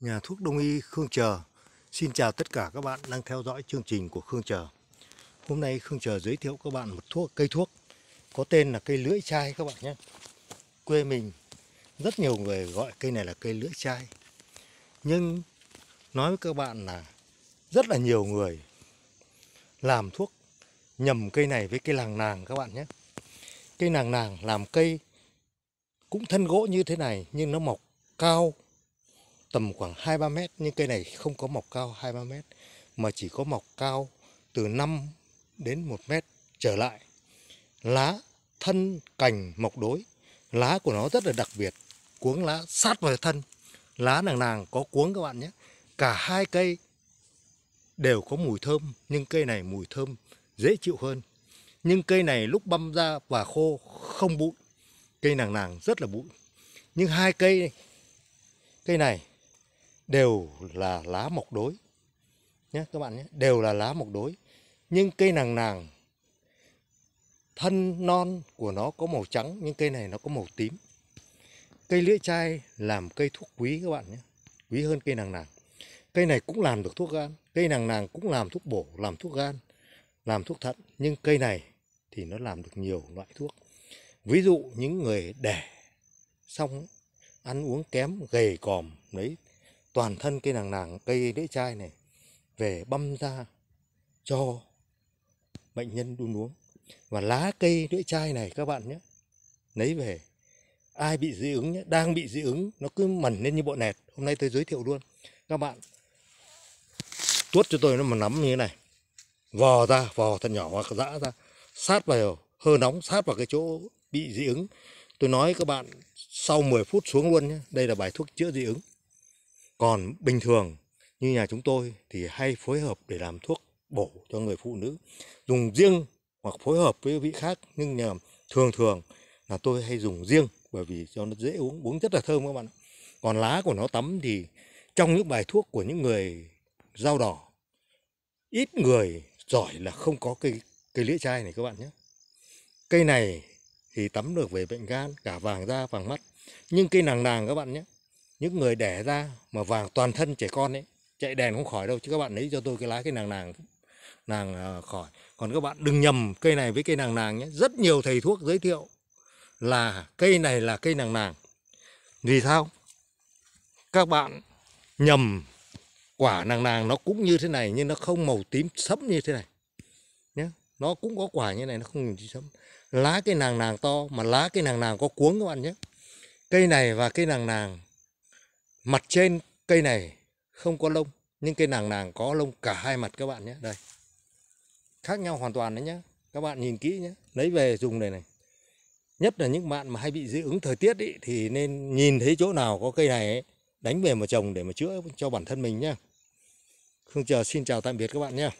nhà thuốc đông y Khương Trờ. Xin chào tất cả các bạn đang theo dõi chương trình của Khương Trờ. Hôm nay Khương Trờ giới thiệu các bạn một thuốc cây thuốc có tên là cây lưỡi chai các bạn nhé. Quê mình rất nhiều người gọi cây này là cây lưỡi chai. Nhưng nói với các bạn là rất là nhiều người làm thuốc nhầm cây này với cây làng nàng các bạn nhé. Cây nàng nàng làm cây cũng thân gỗ như thế này nhưng nó mọc cao tầm khoảng 2-3 mét nhưng cây này không có mọc cao 2-3 mét mà chỉ có mọc cao từ 5 đến 1 mét trở lại. Lá, thân, cành mọc đối, lá của nó rất là đặc biệt, cuống lá sát vào thân, lá nàng nàng có cuống các bạn nhé. Cả hai cây đều có mùi thơm nhưng cây này mùi thơm dễ chịu hơn. Nhưng cây này lúc băm ra và khô không bụi, cây nàng nàng rất là bụi. Nhưng hai cây cây này đều là lá mọc đối nhé các bạn nhé đều là lá mọc đối nhưng cây nàng nàng thân non của nó có màu trắng nhưng cây này nó có màu tím cây lưỡi chai làm cây thuốc quý các bạn nhé quý hơn cây nàng nàng cây này cũng làm được thuốc gan cây nàng nàng cũng làm thuốc bổ làm thuốc gan làm thuốc thận nhưng cây này thì nó làm được nhiều loại thuốc ví dụ những người đẻ xong ăn uống kém gầy còm đấy toàn thân cây nàng nàng cây đĩa chai này về băm ra cho bệnh nhân đun uống và lá cây đĩa chai này các bạn nhé lấy về ai bị dị ứng nhé đang bị dị ứng nó cứ mẩn lên như bộ nẹt hôm nay tôi giới thiệu luôn các bạn tuốt cho tôi nó một nắm như thế này vò ra vò thật nhỏ hoặc dã ra sát vào hơ nóng sát vào cái chỗ bị dị ứng tôi nói các bạn sau 10 phút xuống luôn nhé đây là bài thuốc chữa dị ứng còn bình thường như nhà chúng tôi thì hay phối hợp để làm thuốc bổ cho người phụ nữ dùng riêng hoặc phối hợp với vị khác nhưng nhà thường thường là tôi hay dùng riêng bởi vì cho nó dễ uống uống rất là thơm các bạn còn lá của nó tắm thì trong những bài thuốc của những người rau đỏ ít người giỏi là không có cây cây lưỡi chai này các bạn nhé cây này thì tắm được về bệnh gan cả vàng da vàng mắt nhưng cây nàng nàng các bạn nhé những người đẻ ra mà vàng toàn thân trẻ con ấy chạy đèn không khỏi đâu chứ các bạn lấy cho tôi cái lá cái nàng nàng nàng ờ, khỏi còn các bạn đừng nhầm cây này với cây nàng nàng nhé rất nhiều thầy thuốc giới thiệu là cây này là cây nàng nàng vì sao các bạn nhầm quả nàng nàng nó cũng như thế này nhưng nó không màu tím sẫm như thế này nhé nó cũng có quả như này nó không tím sẫm lá cây nàng nàng to mà lá cây nàng nàng có cuống các bạn nhé cây này và cây nàng nàng mặt trên cây này không có lông nhưng cây nàng nàng có lông cả hai mặt các bạn nhé đây khác nhau hoàn toàn đấy nhá các bạn nhìn kỹ nhé lấy về dùng này này nhất là những bạn mà hay bị dị ứng thời tiết ý, thì nên nhìn thấy chỗ nào có cây này ấy, đánh về mà trồng để mà chữa cho bản thân mình nhé không Chờ xin chào tạm biệt các bạn nhé